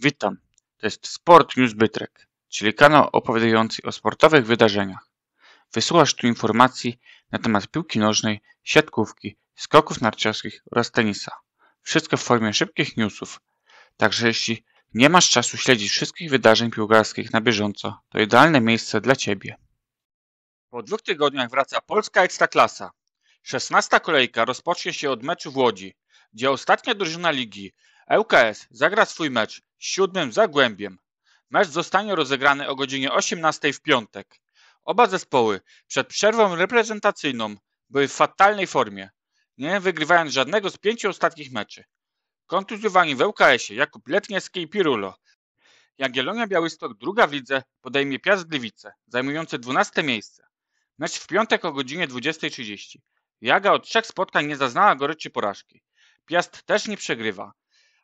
Witam. To jest Sport News Bytrek, czyli kanał opowiadający o sportowych wydarzeniach. Wysłuchasz tu informacji na temat piłki nożnej, siatkówki, skoków narciarskich oraz tenisa. Wszystko w formie szybkich newsów. Także jeśli nie masz czasu śledzić wszystkich wydarzeń piłkarskich na bieżąco, to idealne miejsce dla Ciebie. Po dwóch tygodniach wraca Polska Ekstraklasa. 16. kolejka rozpocznie się od meczu w Łodzi, gdzie ostatnia drużyna ligi, ŁKS, zagra swój mecz siódmym Zagłębiem. Mecz zostanie rozegrany o godzinie 18 w piątek. Oba zespoły przed przerwą reprezentacyjną były w fatalnej formie, nie wygrywając żadnego z pięciu ostatnich meczy. Kontuzjowani w ŁKS-ie Jakub Letniewski i Pirulo. Jagiellonia Białystok druga w lidze podejmie Piast Gliwice, zajmujące 12 miejsce. Mecz w piątek o godzinie 20.30. Jaga od trzech spotkań nie zaznała goryczy porażki. Piast też nie przegrywa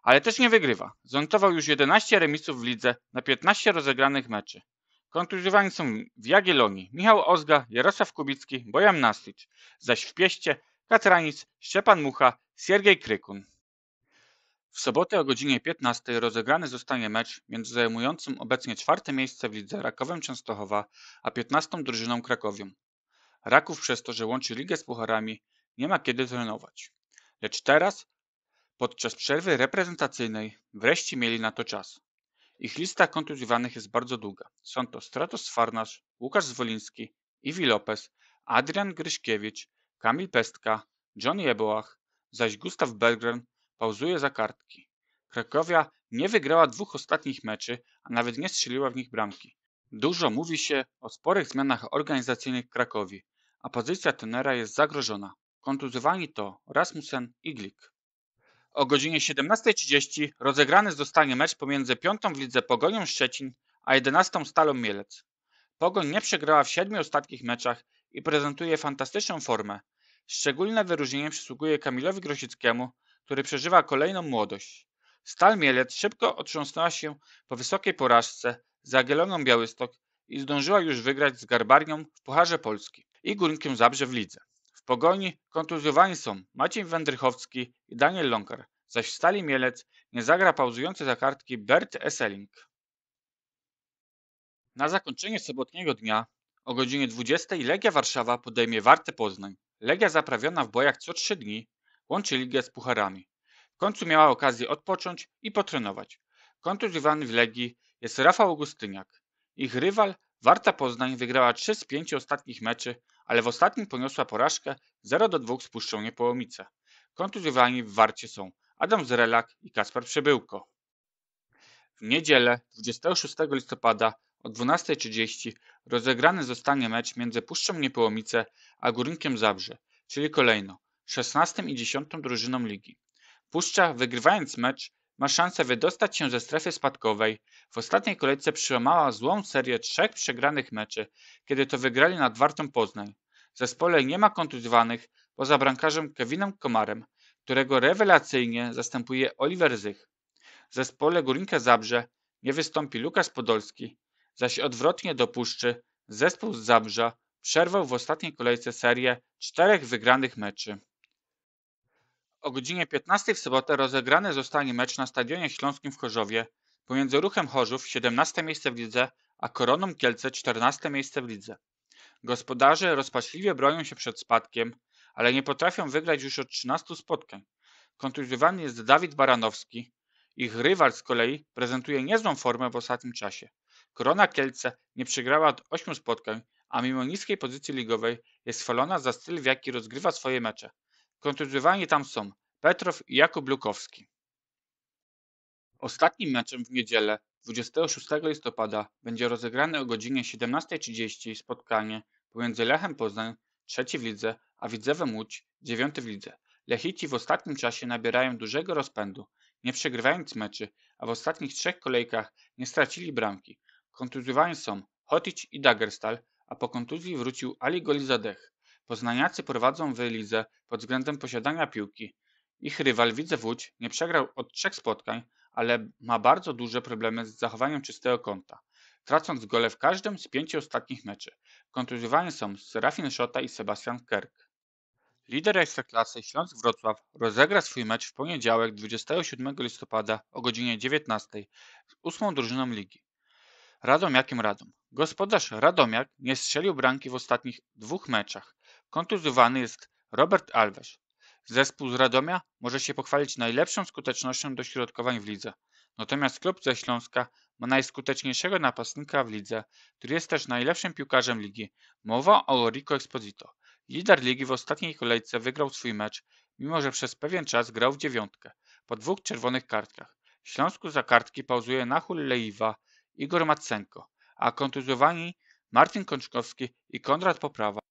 ale też nie wygrywa. Zanotował już 11 remisów w lidze na 15 rozegranych meczy. Kontuzjowani są w Jagiellonii Michał Ozga, Jarosław Kubicki, Bojan Nastić, zaś w Pieście Katranic, Szczepan Mucha, Siergiej Krykun. W sobotę o godzinie 15 rozegrany zostanie mecz między zajmującym obecnie czwarte miejsce w lidze Rakowem Częstochowa a 15 drużyną Krakowią. Raków przez to, że łączy ligę z pucharami, nie ma kiedy trenować. Lecz teraz Podczas przerwy reprezentacyjnej wreszcie mieli na to czas. Ich lista kontuzjowanych jest bardzo długa. Są to Stratos Farnasz, Łukasz Zwoliński, Iwi Lopez, Adrian Gryśkiewicz, Kamil Pestka, John Jebołach, zaś Gustaw Bergren pauzuje za kartki. Krakowia nie wygrała dwóch ostatnich meczy, a nawet nie strzeliła w nich bramki. Dużo mówi się o sporych zmianach organizacyjnych w Krakowi, a pozycja tenera jest zagrożona. Kontuzjowani to Rasmussen i Glik. O godzinie 17.30 rozegrany zostanie mecz pomiędzy piątą w lidze Pogonią Szczecin a 11 Stalą Mielec. Pogoń nie przegrała w siedmiu ostatnich meczach i prezentuje fantastyczną formę. Szczególne wyróżnienie przysługuje Kamilowi Grosickiemu, który przeżywa kolejną młodość. Stal Mielec szybko otrząsnęła się po wysokiej porażce z Agieloną Białystok i zdążyła już wygrać z Garbarnią w Pucharze Polski i Górnikiem Zabrze w lidze pogoni kontuzjowani są Maciej Wędrychowski i Daniel Longar, zaś w Stali Mielec nie zagra pauzujący za kartki Bert Esseling. Na zakończenie sobotniego dnia o godzinie 20 Legia Warszawa podejmie Wartę Poznań. Legia zaprawiona w bojach co trzy dni łączy ligę z pucharami. W końcu miała okazję odpocząć i potrenować. Kontuzjowany w Legii jest Rafał Augustyniak. Ich rywal Warta Poznań wygrała 3 z 5 ostatnich meczy, ale w ostatnim poniosła porażkę 0 do 2 z Puszczą Niepołomice. Kontuzjowani w Warcie są Adam Zrelak i Kaspar Przebyłko. W niedzielę 26 listopada o 12.30 rozegrany zostanie mecz między Puszczą Niepołomice a Górnikiem Zabrze, czyli kolejno 16 i 10 drużyną ligi. Puszcza, wygrywając mecz, ma szansę wydostać się ze strefy spadkowej. W ostatniej kolejce przełamała złą serię trzech przegranych meczy, kiedy to wygrali nad Wartą Poznań. W zespole nie ma kontuzjowanych, poza brankarzem Kevinem Komarem, którego rewelacyjnie zastępuje Oliver Zych. W zespole Górnika Zabrze nie wystąpi Lukas Podolski, zaś odwrotnie do Puszczy zespół z Zabrza przerwał w ostatniej kolejce serię czterech wygranych meczy. O godzinie 15 w sobotę rozegrany zostanie mecz na Stadionie Śląskim w Chorzowie pomiędzy Ruchem Chorzów 17 miejsce w lidze, a Koroną Kielce 14 miejsce w lidze. Gospodarze rozpaczliwie bronią się przed spadkiem, ale nie potrafią wygrać już od 13 spotkań. Kontuzjowany jest Dawid Baranowski. Ich rywal z kolei prezentuje niezłą formę w ostatnim czasie. Korona Kielce nie przegrała od 8 spotkań, a mimo niskiej pozycji ligowej jest chwalona za styl, w jaki rozgrywa swoje mecze. Kontuzjowani tam są Petrow i Jakub Lukowski. Ostatnim meczem w niedzielę 26 listopada będzie rozegrane o godzinie 17.30 spotkanie pomiędzy Lechem Poznań, trzeci w lidze, a Widzewem Łódź, dziewiąty w lidze. Lechici w ostatnim czasie nabierają dużego rozpędu, nie przegrywając meczy, a w ostatnich trzech kolejkach nie stracili bramki. Kontuzjowani są Hotic i Dagerstal, a po kontuzji wrócił Ali Golizadech. Poznaniacy prowadzą w lidze pod względem posiadania piłki. Ich rywal Widzew Łódź nie przegrał od trzech spotkań, ale ma bardzo duże problemy z zachowaniem czystego kąta, tracąc gole w każdym z pięciu ostatnich meczy. Kontuzjowani są Serafin Szota i Sebastian Kerk. Lider Ekstraklasy Śląsk Wrocław rozegra swój mecz w poniedziałek 27 listopada o godzinie 19 z ósmą drużyną ligi. jakim Radom. Gospodarz Radomiak nie strzelił bramki w ostatnich dwóch meczach. Kontuzjowany jest Robert Alves. Zespół z Radomia może się pochwalić najlepszą skutecznością dośrodkowań w lidze. Natomiast klub ze Śląska ma najskuteczniejszego napastnika w lidze, który jest też najlepszym piłkarzem ligi. Mowa o Rico Exposito. Lider ligi w ostatniej kolejce wygrał swój mecz, mimo że przez pewien czas grał w dziewiątkę, po dwóch czerwonych kartkach. W Śląsku za kartki pauzuje Nahul i Igor Macenko, a kontuzjowani Martin Kączkowski i Konrad Poprawa.